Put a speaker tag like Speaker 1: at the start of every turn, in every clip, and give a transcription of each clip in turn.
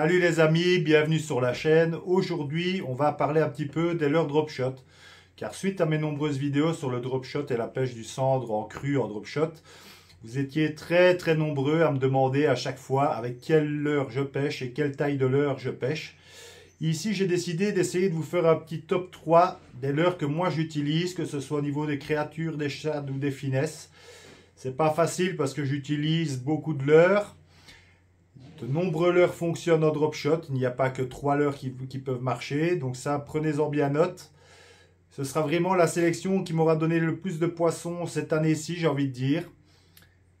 Speaker 1: Salut les amis, bienvenue sur la chaîne. Aujourd'hui, on va parler un petit peu des leurres drop shot. Car suite à mes nombreuses vidéos sur le drop shot et la pêche du cendre en cru en drop shot, vous étiez très très nombreux à me demander à chaque fois avec quelle leurre je pêche et quelle taille de leurre je pêche. Ici, j'ai décidé d'essayer de vous faire un petit top 3 des leurres que moi j'utilise, que ce soit au niveau des créatures, des chats ou des finesses. C'est pas facile parce que j'utilise beaucoup de leurres nombreux leurs fonctionnent en drop shot. Il n'y a pas que trois leurs qui, peuvent marcher. Donc ça, prenez-en bien note. Ce sera vraiment la sélection qui m'aura donné le plus de poissons cette année-ci, j'ai envie de dire.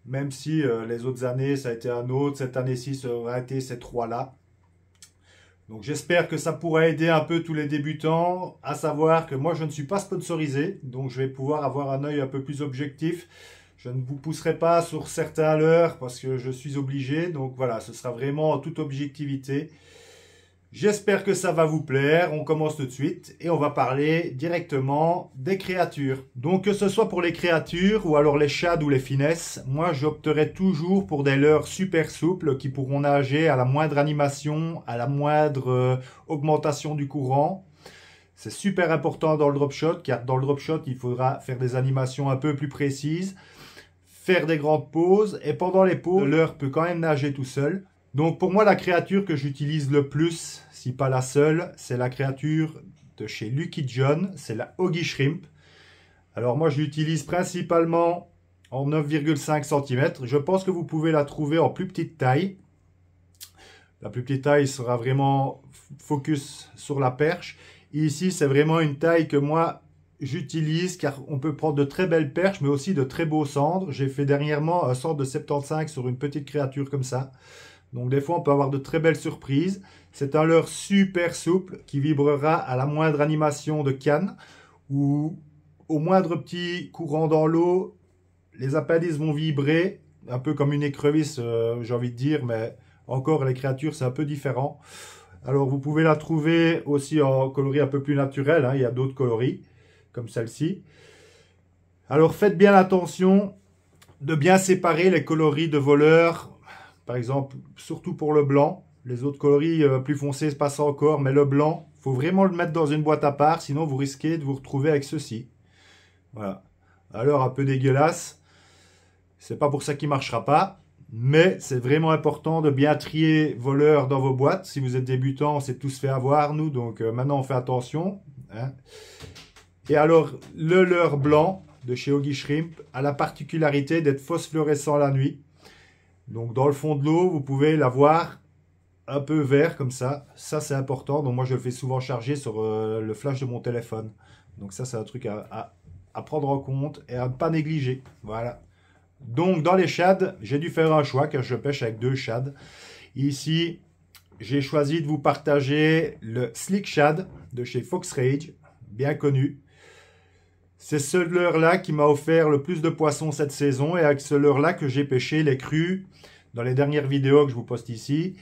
Speaker 1: Même si euh, les autres années, ça a été un autre. Cette année-ci, ça aura été ces trois-là. Donc j'espère que ça pourra aider un peu tous les débutants, à savoir que moi je ne suis pas sponsorisé, donc je vais pouvoir avoir un œil un peu plus objectif je ne vous pousserai pas sur certains leurres parce que je suis obligé. Donc voilà, ce sera vraiment en toute objectivité. J'espère que ça va vous plaire. On commence tout de suite et on va parler directement des créatures. Donc que ce soit pour les créatures ou alors les chats ou les finesses, moi j'opterai toujours pour des leurres super souples qui pourront nager à la moindre animation, à la moindre euh, augmentation du courant. C'est super important dans le drop shot car dans le drop shot il faudra faire des animations un peu plus précises faire des grandes pauses, et pendant les pauses, l'heure peut quand même nager tout seul. Donc pour moi, la créature que j'utilise le plus, si pas la seule, c'est la créature de chez Lucky John, c'est la Oggy Shrimp. Alors moi, je l'utilise principalement en 9,5 cm. Je pense que vous pouvez la trouver en plus petite taille. La plus petite taille sera vraiment focus sur la perche. ici, c'est vraiment une taille que moi, j'utilise car on peut prendre de très belles perches mais aussi de très beaux cendres. J'ai fait dernièrement un cendre de 75 sur une petite créature comme ça. Donc des fois on peut avoir de très belles surprises. C'est un leurre super souple qui vibrera à la moindre animation de canne ou au moindre petit courant dans l'eau. Les appendices vont vibrer, un peu comme une écrevisse euh, j'ai envie de dire, mais encore les créatures c'est un peu différent. Alors vous pouvez la trouver aussi en coloris un peu plus naturel, hein. il y a d'autres coloris comme celle-ci. Alors faites bien attention de bien séparer les coloris de voleurs par exemple, surtout pour le blanc. Les autres coloris euh, plus foncés se passent encore, mais le blanc, il faut vraiment le mettre dans une boîte à part, sinon vous risquez de vous retrouver avec ceci. Voilà. Alors un peu dégueulasse, c'est pas pour ça qu'il ne marchera pas. Mais c'est vraiment important de bien trier voleurs dans vos boîtes. Si vous êtes débutant, on s'est tous fait avoir, nous. Donc euh, maintenant, on fait attention. Hein. Et alors, le leurre blanc de chez Ogi Shrimp a la particularité d'être phosphorescent la nuit. Donc, dans le fond de l'eau, vous pouvez l'avoir un peu vert comme ça. Ça, c'est important. Donc, moi, je le fais souvent charger sur euh, le flash de mon téléphone. Donc, ça, c'est un truc à, prendre en compte et à ne pas négliger. Voilà. Donc, dans les shads, j'ai dû faire un choix car je pêche avec deux shads. Ici, j'ai choisi de vous partager le Slick Shad de chez Fox Rage, bien connu. C'est ce leurre-là qui m'a offert le plus de poissons cette saison et avec ce leurre-là que j'ai pêché les crues dans les dernières vidéos que je vous poste ici.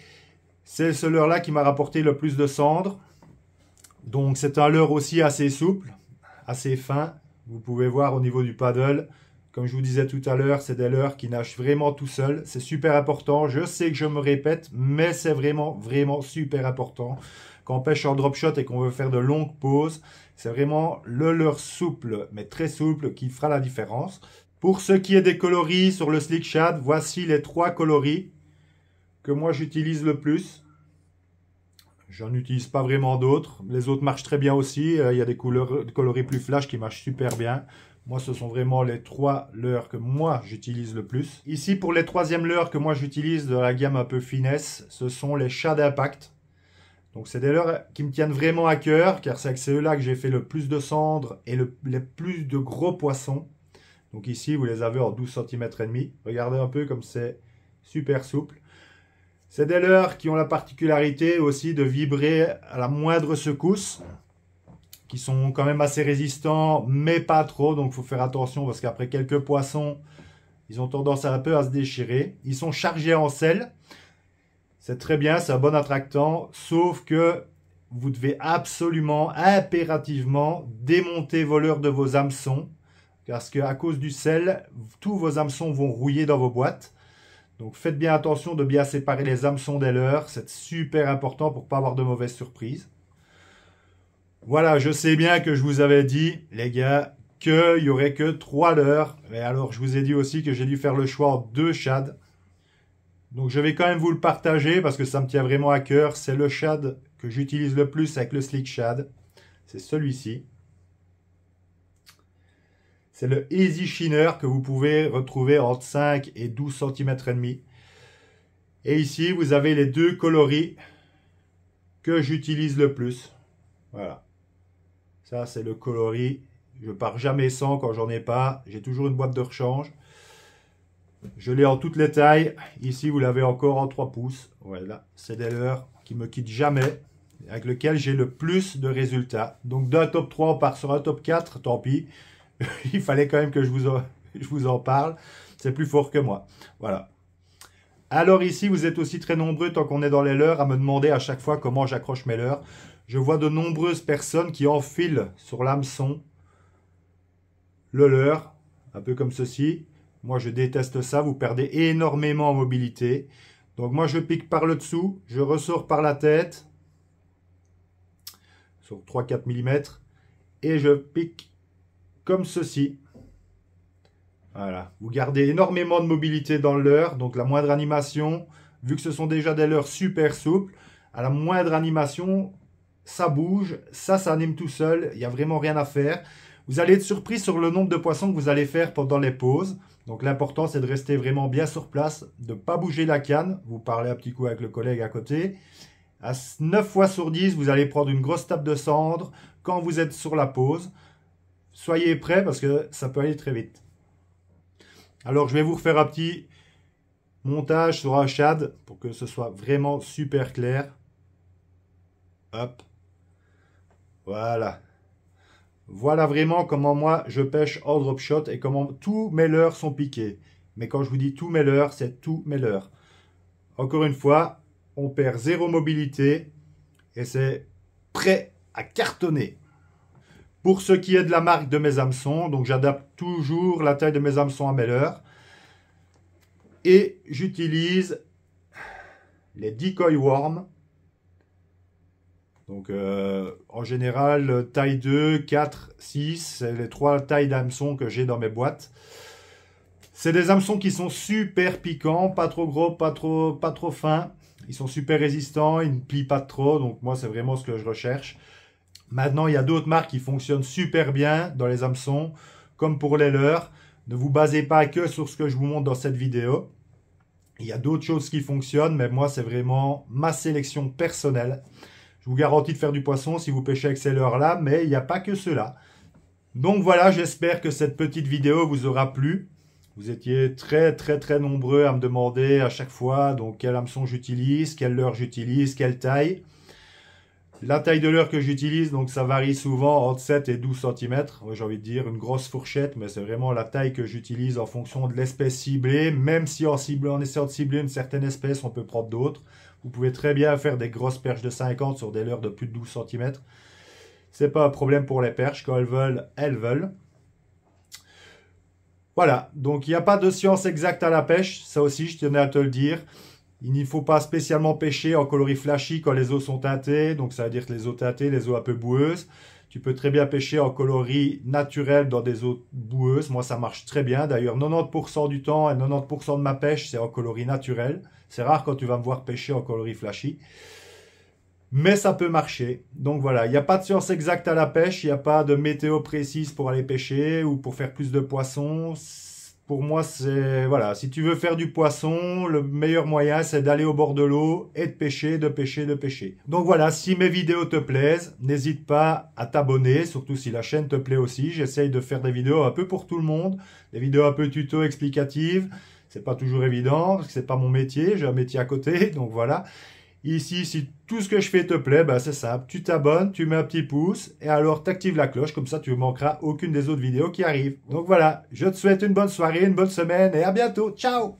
Speaker 1: C'est ce leurre-là qui m'a rapporté le plus de cendres. Donc c'est un leurre aussi assez souple, assez fin. Vous pouvez voir au niveau du paddle, comme je vous disais tout à l'heure, c'est des leurres qui nagent vraiment tout seul. C'est super important. Je sais que je me répète, mais c'est vraiment, vraiment super important quand pêche en drop shot et qu'on veut faire de longues pauses, c'est vraiment le leurre souple, mais très souple, qui fera la différence. Pour ce qui est des coloris sur le Slick Shad, voici les trois coloris que moi j'utilise le plus. J'en utilise pas vraiment d'autres. Les autres marchent très bien aussi. Euh, il y a des couleurs, coloris plus flash qui marchent super bien. Moi, ce sont vraiment les trois leurres que moi j'utilise le plus. Ici, pour les troisièmes leurres que moi j'utilise de la gamme un peu finesse, ce sont les Shad d'impact. Donc c'est des leurs qui me tiennent vraiment à cœur, car c'est avec ceux-là que j'ai fait le plus de cendres et le, les plus de gros poissons. Donc ici, vous les avez en 12 cm et demi. Regardez un peu comme c'est super souple. C'est des leurs qui ont la particularité aussi de vibrer à la moindre secousse, qui sont quand même assez résistants, mais pas trop. Donc il faut faire attention parce qu'après quelques poissons, ils ont tendance à un peu à se déchirer. Ils sont chargés en sel. C'est très bien, c'est un bon attractant, sauf que vous devez absolument, impérativement, démonter vos de vos hameçons, parce qu'à cause du sel, tous vos hameçons vont rouiller dans vos boîtes. Donc faites bien attention de bien séparer les hameçons des leurres, c'est super important pour ne pas avoir de mauvaises surprises. Voilà, je sais bien que je vous avais dit, les gars, qu'il n'y aurait que trois leurres, mais alors je vous ai dit aussi que j'ai dû faire le choix de deux shad. Donc je vais quand même vous le partager parce que ça me tient vraiment à cœur. C'est le shad que j'utilise le plus avec le Slick Shad. C'est celui-ci. C'est le Easy Shiner que vous pouvez retrouver entre 5 et 12 cm et demi. Et ici, vous avez les deux coloris que j'utilise le plus. Voilà. Ça, c'est le coloris. Je pars jamais sans quand j'en ai pas. J'ai toujours une boîte de rechange. Je l'ai en toutes les tailles. Ici, vous l'avez encore en 3 pouces. Voilà, c'est des leurs qui me quittent jamais, avec lequel j'ai le plus de résultats. Donc d'un top 3, on part sur un top 4, tant pis. Il fallait quand même que je vous en, parle. C'est plus fort que moi. Voilà. Alors ici, vous êtes aussi très nombreux, tant qu'on est dans les leurs, à me demander à chaque fois comment j'accroche mes leurs. Je vois de nombreuses personnes qui enfilent sur l'hameçon le leur, un peu comme ceci, moi, je déteste ça. Vous perdez énormément en mobilité. Donc moi, je pique par le dessous. Je ressors par la tête. Sur 3-4 mm. Et je pique comme ceci. Voilà. Vous gardez énormément de mobilité dans l'heure, Donc la moindre animation, vu que ce sont déjà des leurres super souples, à la moindre animation, ça bouge, ça s'anime tout seul. Il n'y a vraiment rien à faire. Vous allez être surpris sur le nombre de poissons que vous allez faire pendant les pauses. Donc l'important c'est de rester vraiment bien sur place, de ne pas bouger la canne. Vous parlez un petit coup avec le collègue à côté. À 9 fois sur 10, vous allez prendre une grosse tape de cendre quand vous êtes sur la pause. Soyez prêts parce que ça peut aller très vite. Alors je vais vous refaire un petit montage sur un shad pour que ce soit vraiment super clair. Hop. Voilà. Voilà vraiment comment moi je pêche hors drop shot et comment tous mes leurs sont piqués. Mais quand je vous dis tous mes leurs, c'est tous mes leurs. Encore une fois, on perd zéro mobilité et c'est prêt à cartonner. Pour ce qui est de la marque de mes hameçons, donc j'adapte toujours la taille de mes hameçons à mes leurs Et j'utilise les decoy worms donc euh, en général, taille 2, 4, 6, c'est les trois tailles d'hameçons que j'ai dans mes boîtes. C'est des hameçons qui sont super piquants, pas trop gros, pas trop, pas trop fins. Ils sont super résistants, ils ne plient pas trop, donc moi c'est vraiment ce que je recherche. Maintenant, il y a d'autres marques qui fonctionnent super bien dans les hameçons, comme pour les leurs. Ne vous basez pas que sur ce que je vous montre dans cette vidéo. Il y a d'autres choses qui fonctionnent, mais moi c'est vraiment ma sélection personnelle. Je vous garantis de faire du poisson si vous pêchez avec ces leurres-là, mais il n'y a pas que cela. Donc voilà, j'espère que cette petite vidéo vous aura plu. Vous étiez très très très nombreux à me demander à chaque fois donc quel hameçon j'utilise, quelle leurre j'utilise, quelle taille. La taille de leurre que j'utilise, donc ça varie souvent entre 7 et 12 cm. J'ai envie de dire une grosse fourchette, mais c'est vraiment la taille que j'utilise en fonction de l'espèce ciblée. Même si en, cible, en essayant de cibler une certaine espèce, on peut prendre d'autres. Vous pouvez très bien faire des grosses perches de 50 sur des leurres de plus de 12 cm. n'est pas un problème pour les perches. Quand elles veulent, elles veulent. Voilà, donc il n'y a pas de science exacte à la pêche, ça aussi je tenais à te le dire. Il n'y faut pas spécialement pêcher en coloris flashy quand les eaux sont teintées, donc ça veut dire que les eaux teintées, les eaux un peu boueuses. Tu peux très bien pêcher en coloris naturel dans des eaux boueuses. Moi, ça marche très bien. D'ailleurs, 90% du temps et 90% de ma pêche, c'est en coloris naturel. C'est rare quand tu vas me voir pêcher en coloris flashy. Mais ça peut marcher. Donc voilà, il n'y a pas de science exacte à la pêche. Il n'y a pas de météo précise pour aller pêcher ou pour faire plus de poissons pour moi, c'est voilà, si tu veux faire du poisson, le meilleur moyen, c'est d'aller au bord de l'eau et de pêcher, de pêcher, de pêcher. Donc voilà, si mes vidéos te plaisent, n'hésite pas à t'abonner, surtout si la chaîne te plaît aussi. J'essaye de faire des vidéos un peu pour tout le monde, des vidéos un peu tuto explicatives. C'est pas toujours évident parce que c'est pas mon métier, j'ai un métier à côté, donc voilà. Ici, si tout ce que je fais te plaît, ben c'est simple. Tu t'abonnes, tu mets un petit pouce et alors t'actives la cloche, comme ça tu ne manqueras aucune des autres vidéos qui arrivent. Donc voilà, je te souhaite une bonne soirée, une bonne semaine et à bientôt. Ciao